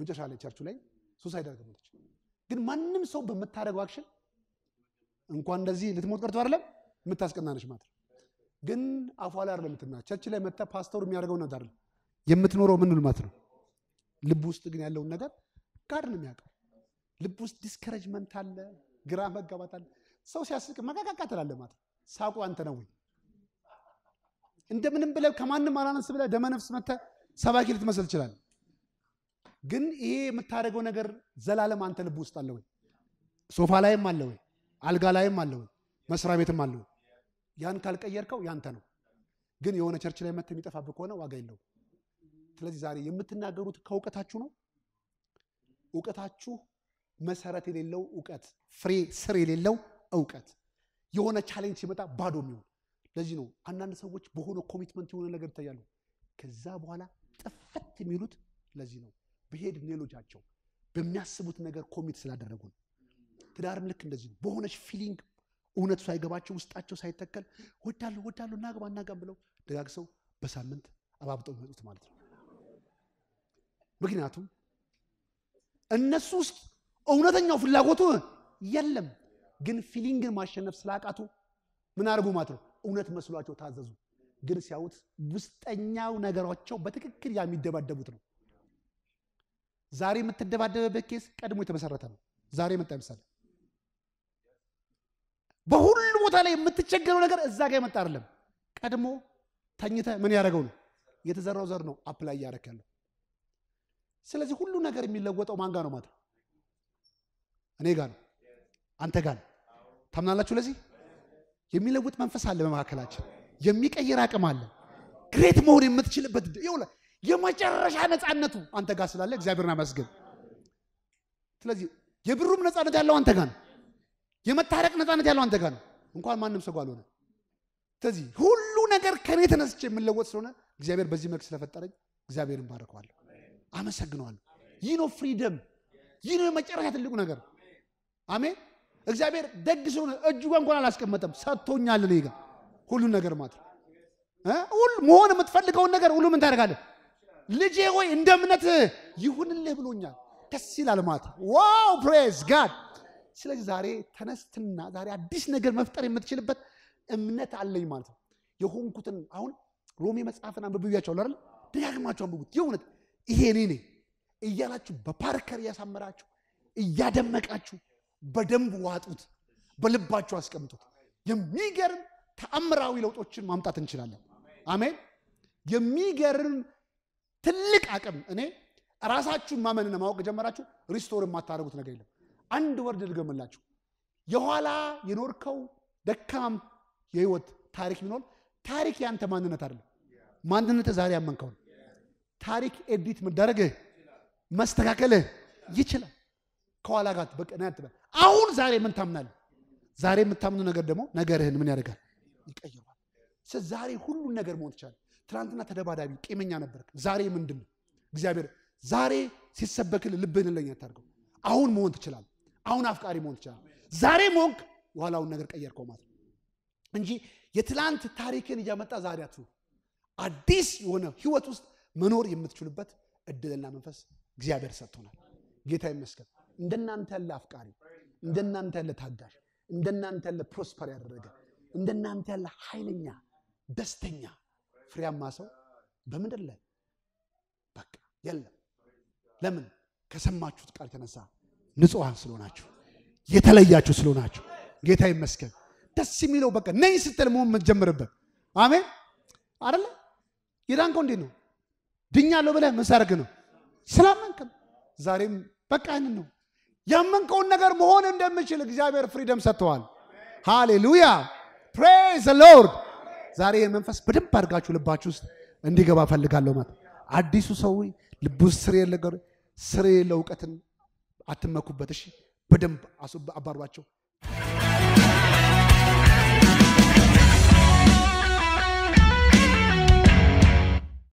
መጨረሻ ላይ ቸርቹ ላይ ሱሳይድ አድርጋ ሞተች። ግን ማንም ሰው በምታደርገው አክሽን እንኳን እንደዚህ ልትሞት ቀርቶ አይደለም የምታስቀናነች ማለት ነው። ግን አፏ ላይ አይደለም የምትና ቸርች ላይ መታ ፓስተሩ የሚያደርገው ነገር አይደለም የምትኖረው ምን ማለት ነው ልብ ውስጥ ግን ያለውን ነገር ጋድ ነው የሚያውቀው። ልብ ውስጥ ዲስከረጅመንት አለ፣ ግራ መጋባት አለ። ሰው ሲያስቅ መቃቃቃ ትላለህ ማለት ሳቁ አንተ ነው ወይ? እንደምንም ብለህ ከማንም አላነስ ብለህ ደመነፍስ መተህ ሰባኪ ልትመስል ይችላል። ግን ይሄ የምታደርገው ነገር ዘላለም አንተ ልብ ውስጥ አለ ወይ? ሶፋ ላይም አለ ወይ? አልጋ ላይም አለ ወይ? መስሪያ ቤትም አለ ወይ? ያን ካልቀየርከው ያንተ ነው። ግን የሆነ ቸርች ላይ መተ የሚጠፋብህ ከሆነ ዋጋ የለውም። ስለዚህ ዛሬ የምትናገሩት ከእውቀታችሁ ነው። እውቀታችሁ መሰረት የሌለው እውቀት፣ ፍሬ ስር የሌለው እውቀት፣ የሆነ ቻሌንጅ ሲመጣ ባዶ የሚሆን ለዚህ ነው አንዳንድ ሰዎች በሆነ ኮሚትመንት የሆነ ነገር ይታያሉ። ከዛ በኋላ ጥፍት የሚሉት ለዚህ ነው ብሄድ ሌሎቻቸው በሚያስቡት ነገር ኮሚት ስላደረጉ ነው። ትዳርም ልክ እንደዚህ ነው። በሆነች ፊሊንግ እውነቱ ሳይገባቸው ውስጣቸው ሳይተከል ወዳለሁ ወዳለሁ እናገባ እናጋም ብለው ደጋግሰው በሳምንት አባብጠው የሚመጡት ማለት ነው። ምክንያቱም እነሱ ውስጥ እውነተኛው ፍላጎቱ የለም። ግን ፊሊንግን ማሸነፍ ስላቃቱ ምን አድርጉ ማለት ነው? እውነት መስሏቸው ታዘዙ። ግን ሲያዩት ውስጠኛው ነገሯቸው በትክክል የሚደባደቡት ነው። ዛሬ የምትደባደበበት ኬስ ቀድሞ የተመሰረተ ነው። ዛሬ መጣ ምሳሌ በሁሉ ቦታ ላይ የምትቸገረው ነገር እዛ ጋር የመጣ አይደለም። ቀድሞ ተኝተ ምን ያደረገው ነው የተዘራው ዘር ነው አፕላይ እያደረክ ያለው ስለዚህ ሁሉ ነገር የሚለወጠው ማን ጋ ነው ማለት ነው? እኔ ጋ ነው፣ አንተ ጋ ነው። ታምናላችሁ? ለዚህ የሚለውጥ መንፈስ አለ በመካከላችን፣ የሚቀይር አቅም አለ። ግሬት መሆን የምትችልበት ይውላ የመጨረሻ ነፃነቱ አንተ ጋር ስላለ እግዚአብሔርን አመስግን። ስለዚህ የብሩም ነፃነት ያለው አንተ ጋር ነው። የመታረቅ ነፃነት ያለው አንተ ጋር ነው። እንኳን ማንም ሰው አልሆነ። ስለዚህ ሁሉ ነገር ከኔ ተነስቼ የምለወጥ ስለሆነ እግዚአብሔር በዚህ መልክ ስለፈጠረኝ እግዚአብሔርን ባርከዋለሁ። አመሰግነዋለሁ። ይህ ነው ፍሪደም። ይህ ነው የመጨረሻ ትልቁ ነገር። አሜን። እግዚአብሔር ደግ ስለሆነ እጁ ጋር እንኳን አላስቀመጠም፣ ሰጥቶኛል። እኔ ጋር ሁሉን ነገር ማለት ሁሉ መሆን የምትፈልገውን ነገር ሁሉ ምን ታደርጋለህ? ልጄ ሆይ እንደ እምነት ይሁንልህ ብሎኛል። ደስ ይላል ማለት ዋው፣ ፕሬዝ ጋድ። ስለዚህ ዛሬ ተነስትና ዛሬ አዲስ ነገር መፍጠር የምትችልበት እምነት አለኝ ማለት ነው። የሆንኩትን አሁን ሮሜ መጽሐፍን አንብብያቸው አይደል? ደጋግማቸው አንብቡት የእውነት ይሄ እኔ ነኝ እያላችሁ በፓርከር እያሳመራችሁ እያደመቃችሁ በደንብ ዋጡት፣ በልባችሁ አስቀምጡት። የሚገርም ተአምራዊ ለውጦችን ማምጣት እንችላለን። አሜን። የሚገርም ትልቅ አቅም እኔ ራሳችሁን ማመንና ማወቅ ጀመራችሁ፣ ሪስቶር የማታደርጉት ነገር የለም። አንድ ወርድ ልገምላችሁ። የኋላ የኖርከው ደካም የህይወት ታሪክ ቢኖር ታሪክ ያንተ ማንነት አይደለም። ማንነት ዛሬ ያመንከውን ታሪክ ኤዲት መደረግ መስተካከል ይችላል። ከኋላ ጋር በቀናት አሁን ዛሬ ምን ታምናል? ዛሬ የምታምኑ ነገር ደግሞ ነገርህን ምን ያደርጋል? ይቀይረዋል። ዛሬ ሁሉን ነገር መሆን ይቻላል። ትናንትና ተደባዳቢ ቂመኛ ነበር። ዛሬ ምንድን ነው? እግዚአብሔር ዛሬ ሲሰበክል ልብህን ለኛ ታደርገው። አሁን መሆን ትችላል። አሁን አፍቃሪ መሆን ትችላል። ዛሬ ሞንክ የኋላውን ነገር ቀየርከው ማለት ነው እንጂ የትላንት ታሪክን እያመጣ ዛሬ አትኑር። አዲስ የሆነ ህይወት ውስጥ መኖር የምትችሉበት እድልና መንፈስ እግዚአብሔር ሰጥቶናል። ጌታ ይመስገን። እንደናንተ ያለ አፍቃሪ፣ እንደናንተ ያለ ታጋሽ፣ እንደናንተ ያለ ፕሮስፐር ያደረገ፣ እንደናንተ ያለ ኃይለኛ፣ ደስተኛ፣ ፍሬያማ ሰው በምድር ላይ በቃ የለም። ለምን? ከሰማችሁት ቃል የተነሳ ንጹሐን ስለሆናችሁ የተለያችሁ ስለሆናችሁ ጌታ ይመስገን። ደስ የሚለው በቃ ነኝ ስትል መሆን መጀመርበት። አሜን አይደለ? የዳንከው እንዴት ነው? ድኛለሁ ብለህ መሰረግ ነው። ስላመንክም ዛሬም በቃ ነው ያመንከውን ነገር መሆን እንደምችል እግዚአብሔር ፍሪደም ሰጥተዋል። ሃሌሉያ ፕሬዝ ሎርድ። ዛሬ የመንፈስ በደንብ አድርጋችሁ ልባችሁ ውስጥ እንዲገባ ፈልጋለሁ ማለት አዲሱ ሰው ልቡ ስር የለ ስር የለ እውቀትን አትመኩበት። እሺ በደንብ አባሯቸው።